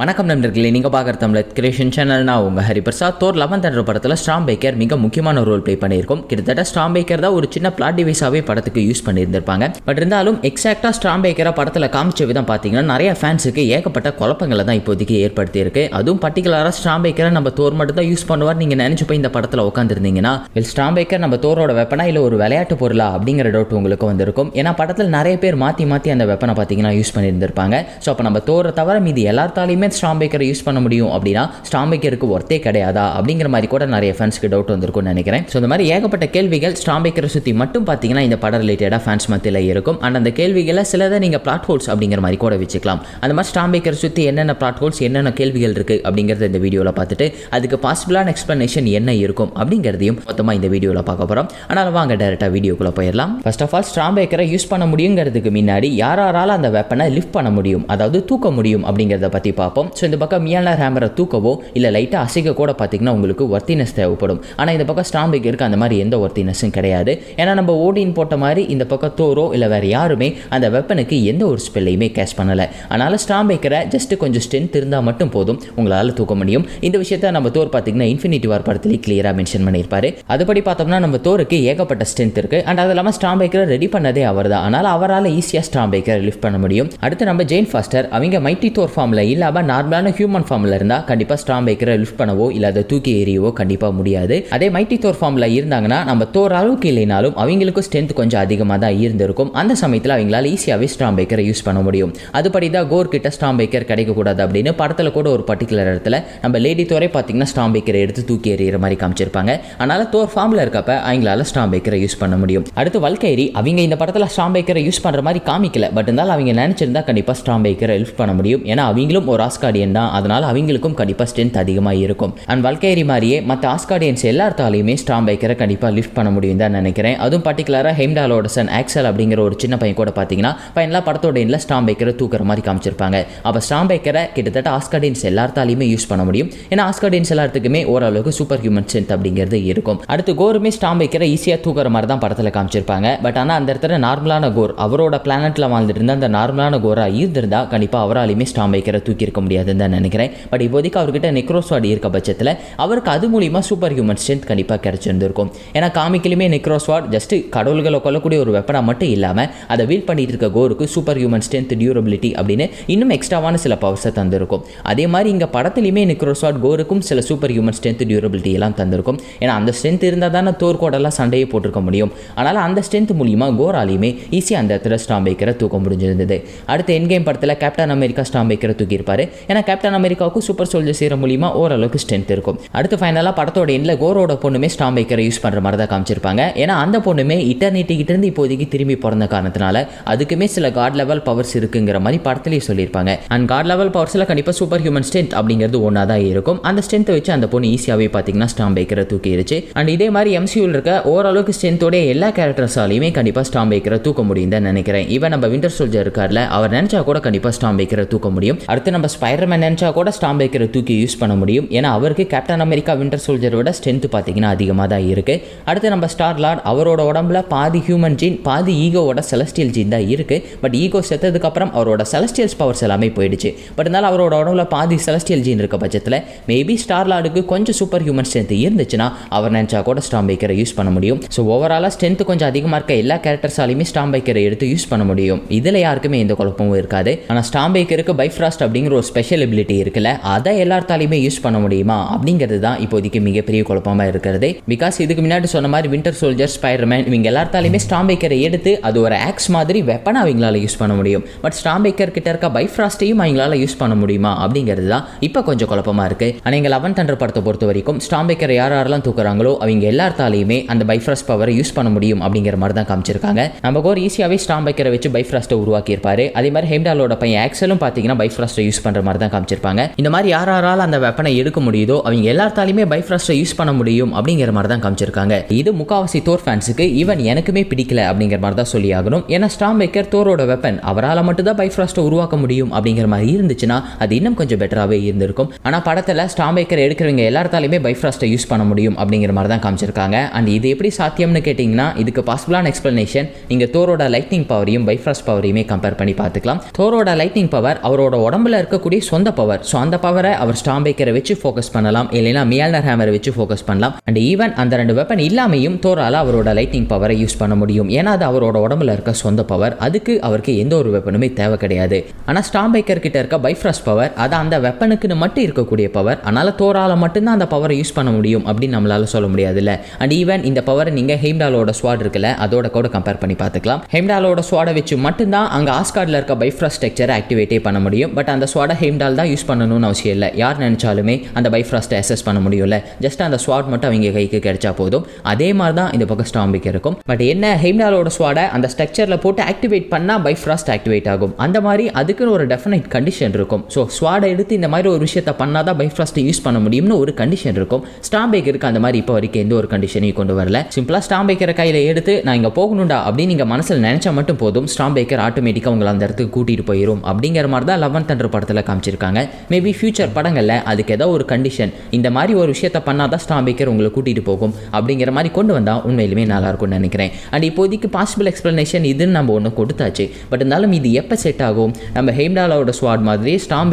வணக்கம் நண்பர்களே நீங்கள் பார்க்குற தமிழ் கிரியேஷன் சேனல்னா உங்கள் ஹரிபிரசாத் தோர் லெவன் என்ற படத்தில் ஸ்ட்ராம் பேக்கர் மிக முக்கியமான ரோல் ப்ளே பண்ணியிருக்கும் கிட்டத்தட்ட ஸ்ட்ராம் பேக்கர் தான் ஒரு சின்ன பிளாட் டிவைஸாகவே படத்துக்கு யூஸ் பண்ணியிருந்திருப்பாங்க பட் இருந்தாலும் எக்ஸாக்டாக ஸ்ட்ராம் பேக்கரை படத்தில் காமிச்ச விதம் பார்த்தீங்கன்னா நிறைய ஃபேன்ஸுக்கு ஏகப்பட்ட குழப்பங்களை தான் இப்போதைக்கு ஏற்படுத்தியிருக்கு அதுவும் பர்டிகுலராக ஸ்ட்ராம் பேக்கரை நம்ம தோர் மட்டும் தான் யூஸ் பண்ணுவார் நீங்கள் நினச்சி போய் இந்த படத்தில் உட்காந்துருந்தீங்கன்னா இல்லை ஸ்ட்ராம் பேக்கர் நம்ம தோரோட வெப்பனா இல்லை ஒரு விளையாட்டு பொருளா அப்படிங்கிற டவுட் உங்களுக்கு வந்திருக்கும் ஏன்னா படத்தில் நிறைய பேர் மாற்றி மாற்றி அந்த வெப்பனை பார்த்தீங்கன்னா யூஸ் பண்ணியிருந்திருப்பாங்க ஸோ அப்போ நம்ம தோரை தவிர மீது எல்லாத்தாலையுமே ஸ்டாம் பேக்கரை யூஸ் பண்ண முடியும் அப்படின்னா ஸ்டாம்பேக்கருக்கு ஒர்த்தே கிடையாதா அப்படிங்கிற மாதிரி கூட நிறைய ஃபேன்ஸ்க்கு டவுட் வந்திருக்கும்னு நினைக்கிறேன் ஸோ இந்த மாதிரி ஏகப்பட்ட கேள்விகள் ஸ்டாம்பேக்கரை சுற்றி மட்டும் பார்த்தீங்கன்னா இந்த படம் ரிலேட்டடாக ஃபேன்ஸ் மத்தியில் இருக்கும் அண்ட் அந்த கேள்விகளை சிலதை நீங்கள் பிளாட் அப்படிங்கிற மாதிரி கூட வச்சுக்கலாம் அந்த மாதிரி ஸ்டாம்பேக்கரை சுற்றி என்னென்ன பிளாட்ஹோல்ஸ் என்னென்ன கேள்விகள் இருக்குது அப்படிங்கிறத இந்த வீடியோவில் பார்த்துட்டு அதுக்கு பாசிபிளான எக்ஸ்ப்ளனேஷன் என்ன இருக்கும் அப்படிங்கிறதையும் மொத்தமாக இந்த வீடியோவில் பார்க்க போகிறோம் ஆனால் வாங்க டேரெக்டாக வீடியோக்குள்ளே போயிடலாம் ஃபர்ஸ்ட் ஆஃப் ஆல் ஸ்டாம்பேக்கரை யூஸ் பண்ண முடியுங்கிறதுக்கு முன்னாடி யாரால அந்த வெப்பனை லிஃப்ட் பண்ண முடியும் அதாவது தூக்க முடியும் அப்படிங்கிறத பற்றி பார்ப்போம் பார்ப்போம் ஸோ இந்த பக்கம் மியாலர் ஹேமரை தூக்கவோ இல்லை லைட்டாக அசைக்க கூட பார்த்தீங்கன்னா உங்களுக்கு ஒர்த்தினஸ் தேவைப்படும் ஆனால் இந்த பக்கம் ஸ்டாம்பிக் இருக்க அந்த மாதிரி எந்த ஒர்த்தினஸும் கிடையாது ஏன்னா நம்ம ஓடின் போட்ட மாதிரி இந்த பக்கம் தோரோ இல்லை வேறு யாருமே அந்த வெப்பனுக்கு எந்த ஒரு ஸ்பெல்லையுமே கேஷ் பண்ணலை அதனால் ஸ்டாம்பிக்கரை ஜஸ்ட் கொஞ்சம் ஸ்ட்ரென்த் இருந்தால் மட்டும் போதும் உங்களால் தூக்க முடியும் இந்த விஷயத்தை நம்ம தோர் பார்த்தீங்கன்னா இன்ஃபினிட்டி வார் படத்துலேயே கிளியராக மென்ஷன் பண்ணியிருப்பார் அதுபடி பார்த்தோம்னா நம்ம தோருக்கு ஏகப்பட்ட ஸ்ட்ரென்த் இருக்குது அண்ட் அது இல்லாமல் ஸ்டாம்பேக்கரை ரெடி பண்ணதே அவர் தான் ஆனால் அவரால் ஈஸியாக ஸ்டாம்பேக்கரை லிஃப்ட் பண்ண முடியும் அடுத்து நம்ம ஜெயின் ஃபாஸ்டர் அவங்க மைட்டி தோர் ஃபார்மில் இல்லாமல் நார்மலான ஹியூமன் ஃபார்மில் இருந்தால் கண்டிப்பாக ஸ்டாம் பேக்கரை லிஃப்ட் பண்ணவோ இல்லை அதை தூக்கி எறியவோ கண்டிப்பாக முடியாது அதே மைட்டி தோர் ஃபார்மில் இருந்தாங்கன்னா நம்ம தோர் அளவுக்கு இல்லைனாலும் அவங்களுக்கும் ஸ்ட்ரென்த் கொஞ்சம் அதிகமாக தான் இருந்திருக்கும் அந்த சமயத்தில் அவங்களால ஈஸியாகவே ஸ்டாம் பேக்கரை யூஸ் பண்ண முடியும் அதுபடி தான் கோர் கிட்ட ஸ்டாம் பேக்கர் கிடைக்கக்கூடாது அப்படின்னு படத்தில் கூட ஒரு பர்டிகுலர் இடத்துல நம்ம லேடி தோரே பார்த்தீங்கன்னா ஸ்டாம் பேக்கரை எடுத்து தூக்கி எறிகிற மாதிரி காமிச்சிருப்பாங்க அதனால் தோர் ஃபார்மில் இருக்கப்ப அவங்களால ஸ்டாம் பேக்கரை யூஸ் பண்ண முடியும் அடுத்து வல்கைரி அவங்க இந்த படத்தில் ஸ்டாம் பேக்கரை யூஸ் பண்ணுற மாதிரி காமிக்கல பட் இருந்தாலும் அவங்க நினச்சிருந்தா கண்டிப்பாக ஸ்டாம் பேக்கரை லிஃப்ட் பண்ண முடியும் ஏன்னா அவங்களும் ஒரு ஆசை ஆஸ்கார்டியன் தான் அதனால் அவங்களுக்கும் கண்டிப்பாக ஸ்ட்ரென்த் அதிகமாக இருக்கும் அண்ட் வல்கேரி மாதிரியே மற்ற ஆஸ்கார்டியன்ஸ் எல்லாத்தாலையுமே ஸ்ட்ராங் பைக்கரை கண்டிப்பாக லிஃப்ட் பண்ண முடியும் தான் நினைக்கிறேன் அதுவும் பர்டிகுலராக ஹெம்டாலோட சன் ஆக்சல் அப்படிங்கிற ஒரு சின்ன பையன் கூட பார்த்தீங்கன்னா பையன்லாம் படத்தோட எண்ணில் ஸ்ட்ராங் பைக்கரை தூக்குற மாதிரி காமிச்சிருப்பாங்க அப்போ ஸ்ட்ராங் பைக்கரை கிட்டத்தட்ட ஆஸ்கார்டியன்ஸ் எல்லாத்தாலையுமே யூஸ் பண்ண முடியும் ஏன்னா ஆஸ்கார்டியன்ஸ் எல்லாத்துக்குமே ஓரளவுக்கு சூப்பர் ஹியூமன் ஸ்ட்ரென்த் அப்படிங்கிறது இருக்கும் அடுத்து கோருமே ஸ்ட்ராங் பைக்கரை ஈஸியாக தூக்குற மாதிரி தான் படத்தில் காமிச்சிருப்பாங்க பட் ஆனால் அந்த இடத்துல நார்மலான கோர் அவரோட பிளானட்டில் வாழ்ந்துட்டு இருந்த அந்த நார்மலான கோராக இருந்திருந்தால் கண்டிப்பாக அவராலையுமே ஸ்டாம் பைக்கரை தூக்கியிருக்க இருக்க முடியாதுன்னு தான் நினைக்கிறேன் பட் இப்போதைக்கு அவர்கிட்ட நெக்ரோஸ்வாட் இருக்க பட்சத்தில் அவருக்கு அது மூலிமா சூப்பர் ஹியூமன் ஸ்ட்ரென்த் கண்டிப்பாக கிடச்சிருந்துருக்கும் ஏன்னா காமிக்கிலுமே நெக்ரோஸ்வாட் ஜஸ்ட் கடவுள்களை கொல்லக்கூடிய ஒரு வெப்பனாக மட்டும் இல்லாமல் அதை வீல் பண்ணிட்டு இருக்க கோருக்கு சூப்பர் ஹியூமன் ஸ்ட்ரென்த் டியூரபிலிட்டி அப்படின்னு இன்னும் எக்ஸ்ட்ராவான சில பவர்ஸை தந்திருக்கும் அதே மாதிரி இங்கே படத்துலையுமே நெக்ரோஸ்வாட் கோருக்கும் சில சூப்பர் ஹியூமன் ஸ்ட்ரென்த் டியூரபிலிட்டி எல்லாம் தந்திருக்கும் ஏன்னா அந்த ஸ்ட்ரென்த் இருந்தால் தானே தோர்கோடெல்லாம் சண்டையை போட்டிருக்க முடியும் அதனால் அந்த ஸ்ட்ரென்த் மூலியமாக கோராலையுமே ஈஸியாக அந்த இடத்துல ஸ்டாம்பேக்கரை தூக்க முடிஞ்சிருந்தது அடுத்து என் கேம் படத்தில் கேப்டன் அமெரிக்கா ஸ்டாம்பேக்கரை தூக்கியிருப்பார் ஏன்னா கேப்டன் அமெரிக்காவுக்கும் சூப்பர் சோல்ஜர் சீரம் மூலியமா ஓரளவுக்கு ஸ்ட்ரென்த் இருக்கும் அடுத்து ஃபைனலாக படத்தோட எண்ணில் கோரோட பொண்ணுமே ஸ்டாம் மேக்கரை யூஸ் பண்ணுற மாதிரி தான் காமிச்சிருப்பாங்க ஏன்னா அந்த பொண்ணுமே இட்டர்னிட்டிக்கிட்ட இருந்து இப்போதைக்கு திரும்பி பிறந்த காரணத்தினால அதுக்குமே சில காட் லெவல் பவர்ஸ் இருக்குங்கிற மாதிரி படத்துலேயே சொல்லியிருப்பாங்க அண்ட் காட் லெவல் பவர்ஸில் கண்டிப்பாக சூப்பர் ஹியூமன் ஸ்ட்ரென்த் அப்படிங்கிறது ஒன்றா தான் இருக்கும் அந்த ஸ்ட்ரென்த்தை வச்சு அந்த பொண்ணு ஈஸியாகவே பார்த்தீங்கன்னா ஸ்டாம் பேக்கரை தூக்கிடுச்சு அண்ட் இதே மாதிரி எம்சியூல் இருக்க ஓரளவுக்கு ஸ்ட்ரென்த்தோட எல்லா கேரக்டர்ஸாலையுமே கண்டிப்பாக ஸ்டாம் பேக்கரை தூக்க முடியும் தான் நினைக்கிறேன் இவன் நம்ம விண்டர் சோல்ஜர் இருக்கார்ல அவர் நினைச்சா கூட கண்டிப்பாக ஸ்டாம் பேக்கரை தூக்க முடியும் அடுத்து நம்ம ஸ்பைடர்மேன் நினச்சா கூட ஸ்டாம் பேக்கரை தூக்கி யூஸ் பண்ண முடியும் ஏன்னா அவருக்கு கேப்டன் அமெரிக்கா விண்டர் சோல்ஜரோட ஸ்ட்ரென்த்து பார்த்தீங்கன்னா அதிகமாக தான் இருக்குது அடுத்து நம்ம ஸ்டார் லார்ட் அவரோட உடம்புல பாதி ஹியூமன் ஜீன் பாதி ஈகோவோட செலஸ்டியல் ஜீன் தான் இருக்குது பட் ஈகோ செத்ததுக்கப்புறம் அவரோட செலஸ்டியல்ஸ் பவர்ஸ் எல்லாமே போயிடுச்சு பட் இருந்தாலும் அவரோட உடம்புல பாதி செலஸ்டியல் ஜீன் இருக்க பட்சத்தில் மேபி ஸ்டார் லார்டுக்கு கொஞ்சம் சூப்பர் ஹியூமன் ஸ்ட்ரென்த் இருந்துச்சுன்னா அவர் நினச்சா கூட ஸ்டாம் பேக்கரை யூஸ் பண்ண முடியும் ஸோ ஓவராலாக ஸ்ட்ரென்த் கொஞ்சம் அதிகமாக இருக்க எல்லா கேரக்டர்ஸாலையுமே ஸ்டாம் பேக்கரை எடுத்து யூஸ் பண்ண முடியும் இதில் யாருக்குமே எந்த குழப்பமும் இருக்காது ஆனால் ஸ்டாம் பேக்கருக்கு பைஃப்ராஸ்ட் அப்படிங்கிற ஒரு ஒரு ஸ்பெஷல் எபிலிட்டி இருக்குல்ல அதை எல்லாத்தாலையுமே யூஸ் பண்ண முடியுமா அப்படிங்கிறது தான் இப்போதைக்கு மிகப்பெரிய குழப்பமாக இருக்கிறது பிகாஸ் இதுக்கு முன்னாடி சொன்ன மாதிரி வின்டர் சோல்ஜர் ஸ்பைடர்மேன் இவங்க எல்லாத்தாலையுமே ஸ்டாம்பேக்கரை எடுத்து அது ஒரு ஆக்ஸ் மாதிரி வெப்பனை அவங்களால யூஸ் பண்ண முடியும் பட் ஸ்டாம்பேக்கர் கிட்ட இருக்க பைஃப்ராஸ்டையும் அவங்களால யூஸ் பண்ண முடியுமா அப்படிங்கிறது தான் இப்போ கொஞ்சம் குழப்பமாக இருக்குது ஆனால் எங்கள் லெவன் தண்டர் படத்தை பொறுத்த வரைக்கும் ஸ்டாம்பேக்கரை யார் யாரெல்லாம் தூக்குறாங்களோ அவங்க எல்லாத்தாலையுமே அந்த பைஃப்ராஸ்ட் பவரை யூஸ் பண்ண முடியும் அப்படிங்கிற மாதிரி தான் காமிச்சிருக்காங்க நம்ம ஒரு ஈஸியாகவே ஸ்டாம்பேக்கரை வச்சு வச்சு பைஃப்ராஸ்ட்டை உருவாக்கியிருப்பாரு அதே மாதிரி ஹெம்டாலோட பையன் ஆக்சலும் பார்த்தீங்கன்னா பைஃப்ராஸ்ட்டை யூஸ் பண்ணுறாங்க பண்ற மாதிரி தான் காமிச்சிருப்பாங்க இந்த மாதிரி யாரால அந்த வெப்பனை எடுக்க முடியுதோ அவங்க எல்லாத்தாலையுமே பைஃப்ராஸ்டை யூஸ் பண்ண முடியும் அப்படிங்கிற மாதிரி தான் காமிச்சிருக்காங்க இது முக்காவாசி தோர் ஃபேன்ஸுக்கு ஈவன் எனக்குமே பிடிக்கல அப்படிங்கிற மாதிரி தான் சொல்லி ஆகணும் ஏன்னா ஸ்டாம் பேக்கர் தோரோட வெப்பன் அவரால் மட்டும்தான் பைஃப்ராஸ்டை உருவாக்க முடியும் அப்படிங்கிற மாதிரி இருந்துச்சுன்னா அது இன்னும் கொஞ்சம் பெட்டராகவே இருந்திருக்கும் ஆனால் படத்தில் ஸ்டாம் பேக்கர் எடுக்கிறவங்க எல்லாத்தாலையுமே பைஃப்ராஸ்டை யூஸ் பண்ண முடியும் அப்படிங்கிற மாதிரி தான் காமிச்சிருக்காங்க அண்ட் இது எப்படி சாத்தியம்னு கேட்டிங்கன்னா இதுக்கு பாசிபிளான எக்ஸ்பிளனேஷன் நீங்கள் தோரோட லைட்னிங் பவரையும் பைஃப்ராஸ்ட் பவரையுமே கம்பேர் பண்ணி பார்த்துக்கலாம் தோரோட லைட்னிங் பவர் அவரோட உடம்புல இருக்க இருக்கக்கூடிய சொந்த பவர் ஸோ அந்த பவரை அவர் ஸ்டாம்பேக்கரை வச்சு ஃபோக்கஸ் பண்ணலாம் இல்லைனா மியால்னர் ஹேமரை வச்சு ஃபோக்கஸ் பண்ணலாம் அண்ட் ஈவன் அந்த ரெண்டு வெப்பன் இல்லாமையும் தோரால் அவரோட லைட்டிங் பவரை யூஸ் பண்ண முடியும் ஏன்னா அது அவரோட உடம்புல இருக்க சொந்த பவர் அதுக்கு அவருக்கு எந்த ஒரு வெப்பனுமே தேவை கிடையாது ஆனால் ஸ்டாம்பேக்கர் கிட்ட இருக்க பைஃப்ராஸ் பவர் அது அந்த வெப்பனுக்குன்னு மட்டும் இருக்கக்கூடிய பவர் அதனால தோரால மட்டும்தான் அந்த பவரை யூஸ் பண்ண முடியும் அப்படின்னு நம்மளால சொல்ல முடியாதுல்ல அண்ட் ஈவன் இந்த பவரை நீங்கள் ஹெய்ம்டாலோட ஸ்வாட் இருக்குல்ல அதோட கூட கம்பேர் பண்ணி பார்த்துக்கலாம் ஹெம்டாலோட ஸ்வாடை வச்சு மட்டும்தான் அங்கே ஆஸ்கார்டில் இருக்க பைஃப்ராஸ் ஸ்ட்ரக்சரை ஆக்டிவேட்டே பண்ண முடியும் பட் அந்த ஸ்வாடை ஹெய்ம்டால் தான் யூஸ் பண்ணணும்னு அவசியம் இல்லை யார் நினச்சாலுமே அந்த பைஃப்ராஸ்ட்டை அசஸ் பண்ண முடியல ஜஸ்ட் அந்த ஸ்வாட் மட்டும் அவங்க கைக்கு கிடைச்சா போதும் அதே மாதிரி தான் இந்த பக்கம் ஸ்டாம்பிக் இருக்கும் பட் என்ன ஹெய்ம்டாலோட ஸ்வாடை அந்த ஸ்ட்ரக்சரில் போட்டு ஆக்டிவேட் பண்ணால் பைஃப்ராஸ்ட் ஆக்டிவேட் ஆகும் அந்த மாதிரி அதுக்குன்னு ஒரு டெஃபினைட் கண்டிஷன் இருக்கும் ஸோ ஸ்வாடை எடுத்து இந்த மாதிரி ஒரு விஷயத்தை பண்ணால் தான் பைஃப்ராஸ்ட்டை யூஸ் பண்ண முடியும்னு ஒரு கண்டிஷன் இருக்கும் ஸ்டாம்பேக்கருக்கு அந்த மாதிரி இப்போ வரைக்கும் எந்த ஒரு கண்டிஷனையும் கொண்டு வரல சிம்பிளாக ஸ்டாம்பேக்கரை கையில் எடுத்து நான் இங்கே போகணுண்டா அப்படின்னு நீங்கள் மனசில் நினச்சா மட்டும் போதும் ஸ்டாம்பேக்கர் ஆட்டோமேட்டிக்காக உங்களை அந்த இடத்துக்கு கூட்டிகிட்டு போயிடும் அப்படிங்கிற மாதிரி தான் லெவன்த் அண்டர் படத்தில் காமிச்சிருக்காங்க மேபி ஃபியூச்சர் படங்களில் அதுக்கு ஏதோ ஒரு கண்டிஷன் இந்த மாதிரி ஒரு விஷயத்தை பண்ணால் தான் ஸ்டாம் உங்களை கூட்டிகிட்டு போகும் அப்படிங்கிற மாதிரி கொண்டு வந்தால் உண்மையிலுமே நல்லாயிருக்கும்னு நினைக்கிறேன் அண்ட் இப்போதைக்கு பாசிபிள் எக்ஸ்ப்ளனேஷன் இதுன்னு நம்ம ஒன்று கொடுத்தாச்சு பட் இருந்தாலும் இது எப்போ செட் ஆகும் நம்ம ஹேம்டாலோட ஸ்வாட் மாதிரி ஸ்டாம்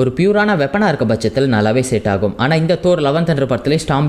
ஒரு பியூரான வெப்பனாக இருக்க பட்சத்தில் நல்லாவே செட் ஆகும் ஆனால் இந்த தோர் லெவன்த் ஹண்ட்ரட் படத்துல ஸ்டாம்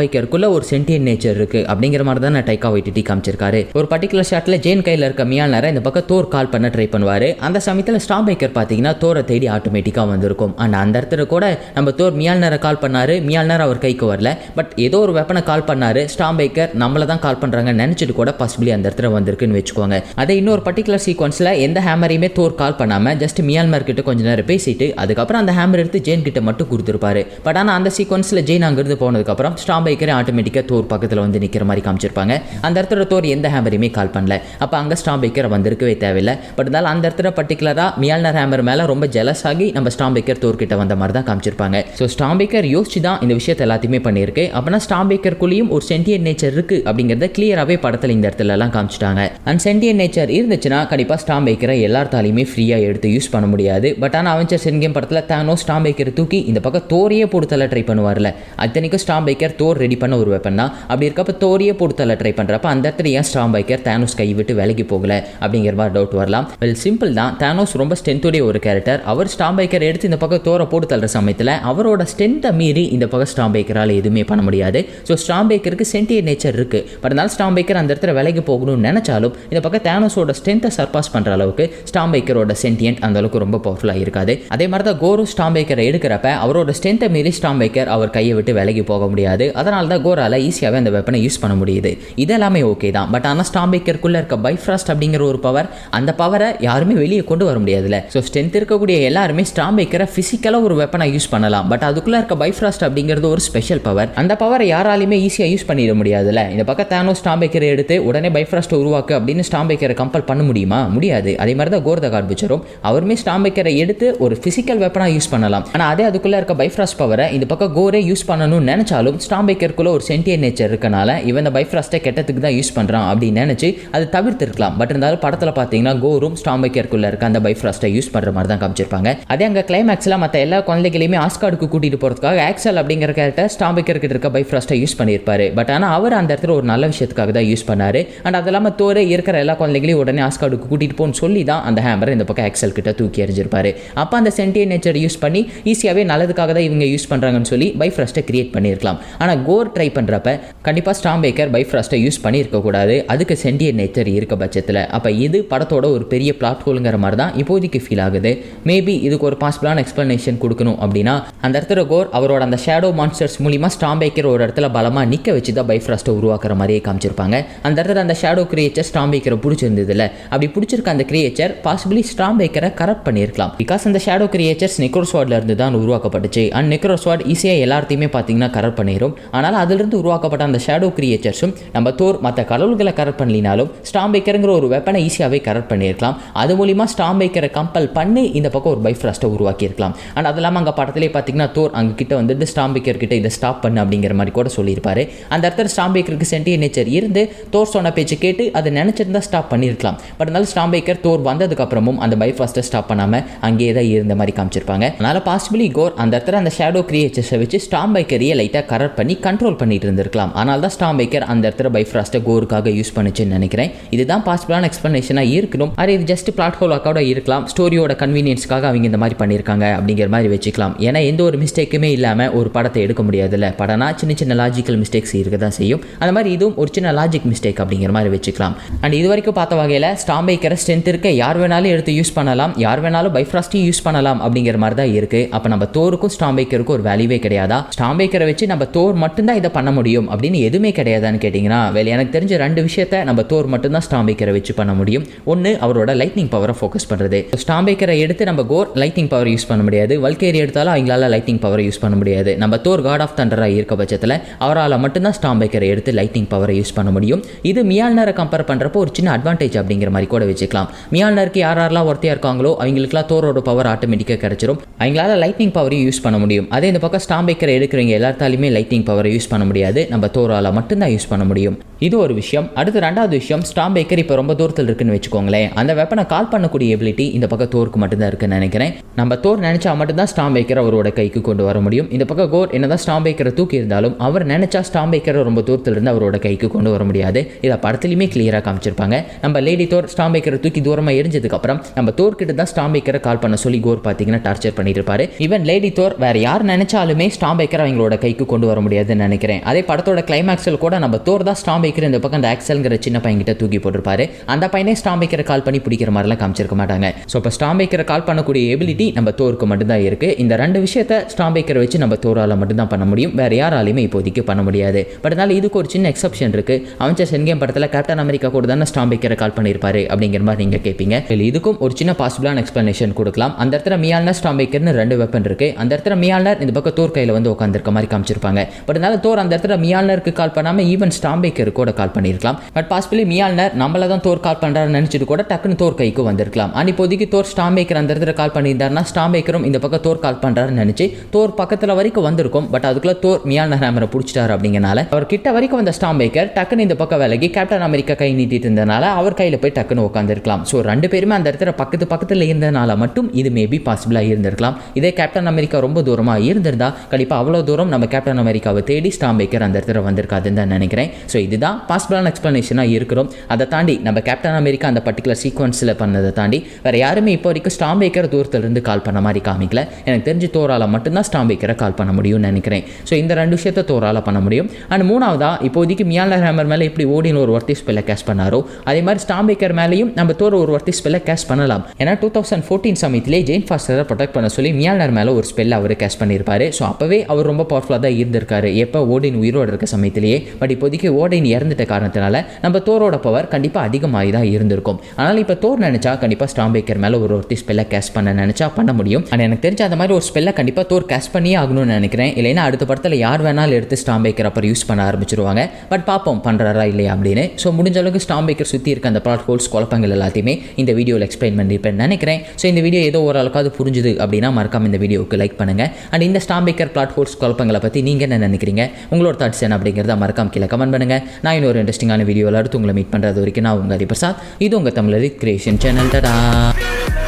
ஒரு சென்டியன் நேச்சர் இருக்குது அப்படிங்கிற மாதிரி தான் டைக்கா வைட்டி காமிச்சிருக்காரு ஒரு பர்டிகுலர் ஷாட்டில் ஜெயின் கையில் இருக்க மியால் நேரம் இந்த பக்கம் தோர் கால் பண்ண ட்ரை பண்ணுவார் அந்த சமயத்தில் ஸ்டாம் பார்த்தீங்கன்னா தோரை தேடி ஆட்டோமேட்டிக்காக வந்து இருக்கும் அண்ட் அந்த இடத்துல கூட நம்ம தோர் மியால்னரை கால் பண்ணார் மியால்னர் அவர் கைக்கு வரல பட் ஏதோ ஒரு வெப்பனை கால் பண்ணார் ஸ்டாம் பேக்கர் நம்மளை தான் கால் பண்ணுறாங்கன்னு நினச்சிட்டு கூட பாசிபிளி அந்த இடத்துல வந்திருக்குன்னு வச்சுக்கோங்க அதை இன்னொரு பர்டிகுலர் சீக்வன்ஸில் எந்த ஹேமரையுமே தோர் கால் பண்ணாமல் ஜஸ்ட் மியான்மர் கிட்ட கொஞ்ச நேரம் பேசிட்டு அதுக்கப்புறம் அந்த ஹேமர் எடுத்து ஜெயின் கிட்ட மட்டும் கொடுத்துருப்பாரு பட் ஆனால் அந்த சீக்வன்ஸில் ஜெயின் அங்கிருந்து போனதுக்கப்புறம் ஸ்டாம் பேக்கரே ஆட்டோமேட்டிக்காக தோர் பக்கத்தில் வந்து நிற்கிற மாதிரி காமிச்சிருப்பாங்க அந்த இடத்துல தோர் எந்த ஹேமரையுமே கால் பண்ணல அப்போ அங்கே ஸ்டாம் வந்திருக்கவே தேவையில்லை பட் இருந்தாலும் அந்த இடத்துல பர்டிகுலராக மியால்னர் ஹேமர் மேலே ரொம்ப ஜெலஸ் ஆகி நம்ம ஸ்டாம்பேக்கர் தோர்கிட்ட வந்த மாதிரி தான் காமிச்சிருப்பாங்க ஸோ ஸ்டாம்பேக்கர் யோசிச்சு தான் இந்த விஷயத்தை எல்லாத்தையுமே பண்ணியிருக்கு அப்படின்னா ஸ்டாம்பேக்கருக்குள்ளேயும் ஒரு சென்டியன் நேச்சர் இருக்கு அப்படிங்கிறத கிளியராகவே படத்தில் இந்த இடத்துலலாம் காமிச்சிட்டாங்க அண்ட் சென்டியன் நேச்சர் இருந்துச்சுன்னா கண்டிப்பாக ஸ்டாம்பேக்கரை எல்லாத்தாலையுமே ஃப்ரீயாக எடுத்து யூஸ் பண்ண முடியாது பட் ஆனால் சென் கேம் படத்தில் தானோ ஸ்டாம்பேக்கர் தூக்கி இந்த பக்கம் தோரையே பொறுத்தலை ட்ரை பண்ணுவார்ல அத்தனைக்கும் ஸ்டாம்பேக்கர் தோர் ரெடி பண்ண ஒரு வெப்பன் தான் அப்படி இருக்கப்ப தோரையே பொறுத்தலை ட்ரை பண்ணுறப்ப அந்த இடத்துல ஏன் ஸ்டாம்பேக்கர் தானோஸ் கை விட்டு விலகி போகல அப்படிங்கிற மாதிரி டவுட் வரலாம் வெல் சிம்பிள் தான் தானோஸ் ரொம்ப ஸ்ட்ரென்த்துடைய ஒரு கேரக்டர் அவர் ஸ்டாம்பேக்கர் எடுத்து இந்த பக்கம் தோரை போட்டு தள்ளுற சமயத்தில் அவரோட ஸ்ட்ரென்த்தை மீறி இந்த பக்கம் ஸ்டாம்பேக்கரால் எதுவுமே பண்ண முடியாது ஸோ ஸ்டாம்பேக்கருக்கு சென்டியர் நேச்சர் இருக்குது பட் இருந்தாலும் ஸ்டாம்பேக்கர் அந்த இடத்துல விலைக்கு போகணும்னு நினச்சாலும் இந்த பக்கம் தேனோஸோட ஸ்ட்ரென்த்தை சர்பாஸ் பண்ணுற அளவுக்கு ஸ்டாம்பேக்கரோட சென்டியன்ட் அந்த அளவுக்கு ரொம்ப பவர்ஃபுல்லாக இருக்காது அதே மாதிரி தான் கோரு ஸ்டாம்பேக்கரை எடுக்கிறப்ப அவரோட ஸ்ட்ரென்த்தை மீறி ஸ்டாம்பேக்கர் அவர் கையை விட்டு விலகி போக முடியாது அதனால தான் கோரால் ஈஸியாகவே அந்த வெப்பனை யூஸ் பண்ண முடியுது இதெல்லாமே ஓகே தான் பட் ஆனால் ஸ்டாம்பேக்கருக்குள்ளே இருக்க பைஃப்ராஸ்ட் அப்படிங்கிற ஒரு பவர் அந்த பவரை யாருமே வெளியே கொண்டு வர முடியாதுல்ல ஸோ ஸ்ட்ரென்த் இருக்கக்கூடிய எல்லாருமே ஸ்டாம்பேக்கர் மேக்கரை ஃபிசிக்கலாக ஒரு வெப்பனை யூஸ் பண்ணலாம் பட் அதுக்குள்ளே இருக்க பைஃப்ராஸ்ட் அப்படிங்கிறது ஒரு ஸ்பெஷல் பவர் அந்த பவரை யாராலையுமே ஈஸியாக யூஸ் பண்ணிட முடியாதுல்ல இந்த பக்கம் தானோ ஸ்டாம்பேக்கரை எடுத்து உடனே பைஃப்ராஸ்ட்டை உருவாக்கு அப்படின்னு ஸ்டாம்பேக்கரை கம்பல் பண்ண முடியுமா முடியாது அதே மாதிரி தான் கோர்த கார்பிச்சரும் அவருமே ஸ்டாம்பேக்கரை எடுத்து ஒரு ஃபிசிக்கல் வெப்பனாக யூஸ் பண்ணலாம் ஆனால் அதே அதுக்குள்ளே இருக்க பைஃப்ராஸ்ட் பவரை இந்த பக்கம் கோரே யூஸ் பண்ணணும்னு நினச்சாலும் ஸ்டாம்பேக்கருக்குள்ளே ஒரு சென்டியர் நேச்சர் இருக்கனால இவன் இந்த பைஃப்ராஸ்ட்டை கெட்டத்துக்கு தான் யூஸ் பண்ணுறான் அப்படின்னு நினச்சி அது தவிர்த்திருக்கலாம் பட் இருந்தாலும் படத்தில் பார்த்தீங்கன்னா கோரும் ஸ்டாம்பேக்கருக்குள்ளே இருக்க அந்த பைஃப்ராஸ்ட்டை யூஸ் பண்ணுற மாதிரி தான் காமிச்சிருப்பாங்க அதே அங்கே கிளைமேக்ஸில் மற்ற எல்லா குழந்தைகளையுமே ஆஸ்கார்டுக்கு கூட்டிகிட்டு போகிறதுக்காக ஆக்சல் அப்படிங்கிற கேரக்டர் ஸ்டாம்பிக்கர் கிட்ட இருக்க பை ஃப்ரஸ்ட்டை யூஸ் பண்ணியிருப்பார் பட் ஆனால் அவர் அந்த இடத்துல ஒரு நல்ல விஷயத்துக்காக தான் யூஸ் பண்ணார் அண்ட் அது இல்லாமல் தோரே இருக்கிற எல்லா குழந்தைகளையும் உடனே ஆஸ்கார்டுக்கு கூட்டிகிட்டு போகணும்னு சொல்லி தான் அந்த ஹேமரை இந்த பக்கம் ஆக்சல் கிட்ட தூக்கி எறிஞ்சிருப்பார் அப்போ அந்த சென்டியன் நேச்சர் யூஸ் பண்ணி ஈஸியாகவே நல்லதுக்காக தான் இவங்க யூஸ் பண்ணுறாங்கன்னு சொல்லி பை ஃப்ரஸ்ட்டை கிரியேட் பண்ணியிருக்கலாம் ஆனால் கோர் ட்ரை பண்ணுறப்ப கண்டிப்பாக ஸ்டாம்பேக்கர் பை ஃப்ரஸ்ட்டை யூஸ் பண்ணியிருக்கக்கூடாது அதுக்கு சென்டியன் நேச்சர் இருக்க பட்சத்தில் அப்போ இது படத்தோட ஒரு பெரிய பிளாட் ஹோலுங்கிற மாதிரி தான் இப்போதைக்கு ஃபீல் ஆகுது மேபி இதுக்கு ஒரு பாஸ் பாசிபிளான எக்ஸ்ப்ளனேஷன் கொடுக்கணும் அப்படின்னா அந்த இடத்துல கோர் அவரோட அந்த ஷேடோ மான்ஸ்டர்ஸ் மூலிமா ஸ்டாம்பேக்கர் ஒரு இடத்துல பலமாக நிற்க வச்சு தான் பைஃப்ராஸ்ட்டை உருவாக்குற மாதிரியே காமிச்சிருப்பாங்க அந்த இடத்துல அந்த ஷேடோ கிரியேச்சர் ஸ்டாம்பேக்கரை பிடிச்சிருந்ததில்ல அப்படி பிடிச்சிருக்க அந்த கிரியேச்சர் பாசிபிளி ஸ்டாம்பேக்கரை கரெக்ட் பண்ணியிருக்கலாம் பிகாஸ் அந்த ஷேடோ கிரியேச்சர்ஸ் நெக்ரோஸ்வாட்ல இருந்து தான் உருவாக்கப்பட்டுச்சு அண்ட் நெக்ரோஸ்வாட் ஈஸியாக எல்லாத்தையுமே பார்த்தீங்கன்னா கரெக்ட் பண்ணிடும் ஆனால் அதிலிருந்து உருவாக்கப்பட்ட அந்த ஷேடோ கிரியேச்சர்ஸும் நம்ம தோர் மற்ற கடவுள்களை கரெக்ட் பண்ணலினாலும் ஸ்டாம்பேக்கருங்கிற ஒரு வெப்பனை ஈஸியாகவே கரெக்ட் பண்ணியிருக்கலாம் அது மூலிமா ஸ்டாம்பேக்கரை கம்பல் பண்ணி இந்த பக்கம் ஒரு பைஃப்ராஸ்ட்டை உருவாக்கி உருவாக்கியிருக்கலாம் அண்ட் அது இல்லாமல் அங்கே படத்திலே பார்த்தீங்கன்னா தோர் அங்கே கிட்ட வந்துட்டு ஸ்டாம்பேக்கர் கிட்ட இதை ஸ்டாப் பண்ணு அப்படிங்கிற மாதிரி கூட சொல்லியிருப்பார் அந்த இடத்துல ஸ்டாம்பேக்கருக்கு சென்டியர் நேச்சர் இருந்து தோர் சொன்ன பேச்சு கேட்டு அதை நினச்சிருந்தா ஸ்டாப் பண்ணியிருக்கலாம் பட் இருந்தாலும் ஸ்டாம்பேக்கர் தோர் வந்ததுக்கப்புறமும் அந்த பைஃபாஸ்ட்டை ஸ்டாப் பண்ணாமல் அங்கேயே தான் இருந்த மாதிரி காமிச்சிருப்பாங்க அதனால் பாசிபிளி கோர் அந்த இடத்துல அந்த ஷேடோ கிரியேச்சர்ஸை வச்சு ஸ்டாம்பேக்கரையே லைட்டாக கரெக்ட் பண்ணி கண்ட்ரோல் பண்ணிட்டு இருந்திருக்கலாம் ஆனால் தான் ஸ்டாம்பேக்கர் அந்த இடத்துல பைஃப்ராஸ்ட்டை கோருக்காக யூஸ் பண்ணுச்சுன்னு நினைக்கிறேன் இதுதான் பாசிபிளான எக்ஸ்ப்ளனேஷனாக இருக்கணும் அது இது ஜஸ்ட் பிளாட் ஹோல் இருக்கலாம் ஸ்டோரியோட கன்வீனியன்ஸ்க்காக அவங்க இந்த மாதிரி பண்ணியிருக்காங்க பண்ணியிருக்காங்க அப்படிங்கிற மாதிரி வச்சுக்கலாம் ஏன்னா எந்த ஒரு மிஸ்டேக்குமே இல்லாமல் ஒரு படத்தை எடுக்க முடியாதுல்ல படம்னா சின்ன சின்ன லாஜிக்கல் மிஸ்டேக்ஸ் இருக்க தான் செய்யும் அந்த மாதிரி இதுவும் ஒரு சின்ன லாஜிக் மிஸ்டேக் அப்படிங்கிற மாதிரி வச்சுக்கலாம் அண்ட் இது வரைக்கும் பார்த்த வகையில் ஸ்டாம்பைக்கிற ஸ்ட்ரென்த் இருக்க யார் வேணாலும் எடுத்து யூஸ் பண்ணலாம் யார் வேணாலும் பைஃப்ராஸ்டையும் யூஸ் பண்ணலாம் அப்படிங்கிற மாதிரி தான் இருக்குது அப்போ நம்ம தோருக்கும் ஸ்டாம்பைக்கருக்கும் ஒரு வேல்யூவே கிடையாதா ஸ்டாம்பைக்கரை வச்சு நம்ம தோர் மட்டும்தான் இதை பண்ண முடியும் அப்படின்னு எதுவுமே கிடையாதான்னு கேட்டிங்கன்னா வேலை எனக்கு தெரிஞ்ச ரெண்டு விஷயத்த நம்ம தோர் மட்டும்தான் ஸ்டாம்பைக்கரை வச்சு பண்ண முடியும் ஒன்று அவரோட லைட்னிங் பவரை ஃபோக்கஸ் பண்ணுறது ஸ்டாம்பைக்கரை எடுத்து நம்ம கோர் லைட்னிங் பவர் யூஸ் பண்ண முடியாது வல்கேரி எடுத்தாலும் அவங்களால லைட்டிங் பவரை யூஸ் பண்ண முடியாது நம்ம தோர் காட் ஆஃப் தண்டராக இருக்க பட்சத்தில் அவரால் மட்டும்தான் ஸ்டாம்பேக்கரை எடுத்து லைட்டிங் பவரை யூஸ் பண்ண முடியும் இது மியால்னரை கம்பேர் பண்ணுறப்போ ஒரு சின்ன அட்வான்டேஜ் அப்படிங்கிற மாதிரி கூட வச்சுக்கலாம் மியால்னருக்கு யார் யாரெல்லாம் ஒருத்தையாக இருக்காங்களோ அவங்களுக்குலாம் தோரோட பவர் ஆட்டோமேட்டிக்காக கிடச்சிரும் அவங்களால லைட்டிங் பவரையும் யூஸ் பண்ண முடியும் அதே இந்த பக்கம் ஸ்டாம்பேக்கரை எடுக்கிறவங்க எல்லாத்தாலுமே லைட்டிங் பவரை யூஸ் பண்ண முடியாது நம்ம தோரால் மட்டும்தான் யூஸ் பண்ண முடியும் இது ஒரு விஷயம் அடுத்து ரெண்டாவது விஷயம் ஸ்டாம்ப் பேக்கர் இப்போ ரொம்ப தூரத்தில் இருக்குன்னு வச்சுக்கோங்களேன் அந்த வெப்பனை கால் பண்ணக்கூடிய எபிலிட்டி இந்த பக்கம் தோருக்கு மட்டும்தான் இருக்குன்னு நினைக்கிறேன் நம்ம தோர் நினச்சா மட்டும்தான் ஸ்டாம்ப் பேக்கர் அவரோட கைக்கு கொண்டு வர முடியும் இந்த பக்கம் கோர் என்னதான் ஸ்டாம்ப் பேக்கரை தூக்கி இருந்தாலும் அவர் நினைச்சா ஸ்டாம்ப் பேக்கரை ரொம்ப தூரத்தில் இருந்து அவரோட கைக்கு கொண்டு வர முடியாது இதை படத்துலையுமே கிளியராக காமிச்சிருப்பாங்க நம்ம லேடி தோர் ஸ்டாம்ப் பேக்கரை தூக்கி தூரமாக எரிஞ்சதுக்கப்புறம் நம்ம தோர்கிட்ட தான் ஸ்டாம்ப் பேக்கரை கால் பண்ண சொல்லி கோர் பார்த்தீங்கன்னா டார்ச்சர் பண்ணிட்டு இருப்பாரு ஈவன் லேடி தோர் வேற யார் நினைச்சாலுமே ஸ்டாம்ப் பேக்கர் அவங்களோட கைக்கு கொண்டு வர முடியாதுன்னு நினைக்கிறேன் அதே படத்தோட கிளைமேக்ஸில் கூட நம்ம தோர் தான் ஸ்டாம்ப் நிற்கிற இந்த பக்கம் அந்த ஆக்சல்ங்கிற சின்ன பையன்கிட்ட தூக்கி போட்டிருப்பாரு அந்த பையனே ஸ்டாம்பேக்கரை கால் பண்ணி பிடிக்கிற மாதிரிலாம் காமிச்சிருக்க மாட்டாங்க ஸோ இப்போ ஸ்டாம்பேக்கரை கால் பண்ணக்கூடிய எபிலிட்டி நம்ம தோருக்கு மட்டும்தான் இருக்கு இந்த ரெண்டு விஷயத்த ஸ்டாம்பேக்கரை வச்சு நம்ம தோரால் மட்டும்தான் பண்ண முடியும் வேற யாராலையுமே இப்போதைக்கு பண்ண முடியாது பட் அதனால இதுக்கு ஒரு சின்ன எக்ஸப்ஷன் இருக்கு அவன் சென்கேம் படத்தில் கேப்டன் அமெரிக்கா கூட தானே ஸ்டாம்பேக்கரை கால் பண்ணியிருப்பாரு அப்படிங்கிற மாதிரி நீங்க கேட்பீங்க இதுக்கும் ஒரு சின்ன பாசிபிளான எக்ஸ்பிளேஷன் கொடுக்கலாம் அந்த இடத்துல மியால்னர் ஸ்டாம்பேக்கர்னு ரெண்டு வெப்பன் இருக்கு அந்த இடத்துல மியால்னர் இந்த பக்கம் தோர் கையில் வந்து உட்காந்துருக்க மாதிரி காமிச்சிருப்பாங்க பட் அதனால தோர் அந்த இடத்துல மியால்னருக்கு கால் பண்ணாமல் ஈவன் ஸ்டாம்பேக்கருக்கு கூட கால் பண்ணியிருக்கலாம் பட் பாசிபிளி மியால்னர் நம்மள தான் தோர் கால் பண்ணுறாருன்னு நினச்சிட்டு கூட டக்குன்னு தோர் கைக்கு வந்திருக்கலாம் அண்ட் இப்போதைக்கு தோர் ஸ்டாம்பேக்கர் அந்த இடத்துல கால் பண்ணியிருந்தாருன்னா ஸ்டாம்பேக்கரும் இந்த பக்கம் தோர் கால் பண்ணுறாருன்னு நினச்சி தோர் பக்கத்தில் வரைக்கும் வந்திருக்கும் பட் அதுக்குள்ளே தோர் மியால்னர் ஹேமரை பிடிச்சிட்டாரு அப்படிங்கனால அவர் கிட்ட வரைக்கும் வந்த ஸ்டாம்பேக்கர் டக்குன்னு இந்த பக்கம் விலகி கேப்டன் அமெரிக்கா கை நீட்டிட்டு இருந்தனால அவர் கையில் போய் டக்குன்னு உட்காந்துருக்கலாம் ஸோ ரெண்டு பேருமே அந்த இடத்துல பக்கத்து பக்கத்தில் இருந்தனால மட்டும் இது மேபி பாசிபிளாக இருந்திருக்கலாம் இதே கேப்டன் அமெரிக்கா ரொம்ப தூரமாக இருந்திருந்தா கண்டிப்பாக அவ்வளோ தூரம் நம்ம கேப்டன் அமெரிக்காவை தேடி ஸ்டாம்பேக்கர் அந்த இடத்துல வந்திருக்காதுன்னு தான் நினைக்கிறேன் ஸோ இதுதான் இதுதான் பாசிபிளான எக்ஸ்ப்ளனேஷனாக இருக்கிறோம் அதை தாண்டி நம்ம கேப்டன் அமெரிக்கா அந்த பர்டிகுலர் சீக்வன்ஸில் பண்ணதை தாண்டி வேறு யாருமே இப்போ வரைக்கும் ஸ்டாம் பேக்கர் தூரத்துலேருந்து கால் பண்ண மாதிரி காமிக்கல எனக்கு தெரிஞ்சு தோரால் மட்டும்தான் ஸ்டாம் பேக்கரை கால் பண்ண முடியும்னு நினைக்கிறேன் ஸோ இந்த ரெண்டு விஷயத்த தோறால் பண்ண முடியும் அண்ட் மூணாவதாக இப்போதைக்கு மியால ஹேமர் மேலே எப்படி ஓடின் ஒரு ஒர்த்தி ஸ்பெல்லை கேஷ் பண்ணாரோ அதே மாதிரி ஸ்டாம் மேலேயும் நம்ம தோற ஒரு ஒர்த்தி ஸ்பெல்லை கேஷ் பண்ணலாம் ஏன்னா டூ தௌசண்ட் ஃபோர்டீன் சமயத்திலே ஜெயின் ஃபாஸ்டரை ப்ரொடெக்ட் பண்ண சொல்லி மியாலர் மேலே ஒரு ஸ்பெல்ல அவர் கேஷ் பண்ணியிருப்பாரு ஸோ அப்போவே அவர் ரொம்ப பவர்ஃபுல்லாக தான் இருந்திருக்காரு எப்போ ஓடின் உயிரோடு இருக்க சமயத்திலேயே பட் இப்போதைக்கு ஓடின் இறந்துட்ட காரணத்தினால நம்ம தோரோட பவர் கண்டிப்பாக அதிகமாகி தான் இருந்திருக்கும் ஆனால் இப்போ தோர் நினச்சா கண்டிப்பாக ஸ்டாம்பேக்கர் மேலே ஒரு ஒருத்தி ஸ்பெல்லை கேஸ் பண்ண நினச்சா பண்ண முடியும் ஆனால் எனக்கு தெரிஞ்ச அந்த மாதிரி ஒரு ஸ்பெல்லை கண்டிப்பாக தோர் கேஸ் பண்ணியே ஆகணும்னு நினைக்கிறேன் இல்லைன்னா அடுத்த படத்தில் யார் வேணாலும் எடுத்து ஸ்டாம்பேக்கர் அப்புறம் யூஸ் பண்ண ஆரம்பிச்சிருவாங்க பட் பார்ப்போம் பண்ணுறாரா இல்லையா அப்படின்னு ஸோ முடிஞ்ச அளவுக்கு ஸ்டாம்பேக்கர் சுற்றி இருக்க அந்த ப்ளாட் ஹோல்ஸ் குழப்பங்கள் எல்லாத்தையுமே இந்த வீடியோவில் எக்ஸ்பிளைன் பண்ணியிருப்பேன் நினைக்கிறேன் ஸோ இந்த வீடியோ ஏதோ ஓரளவுக்காவது புரிஞ்சுது அப்படின்னா மறக்காம இந்த வீடியோவுக்கு லைக் பண்ணுங்கள் அண்ட் இந்த ஸ்டாம்பேக்கர் ப்ளாட் ஹோல்ஸ் குழப்பங்களை பற்றி நீங்கள் என்ன நினைக்கிறீங்க உங்களோட தாட்ஸ் என்ன அப்படிங்கிறத மறக்காம கீழே கமெண்ட் பண்ணுங்கள் நான் இன்னொரு இன்ட்ரெஸ்டிங்கான வீடியோவில் அடுத்து உங்களை மீட் பண்ணுறது வரைக்கும் நான் உங்கள் ஹரிபிரசாத் இது உங்கள் தமிழ் கிரியேஷன் சேனல் தடா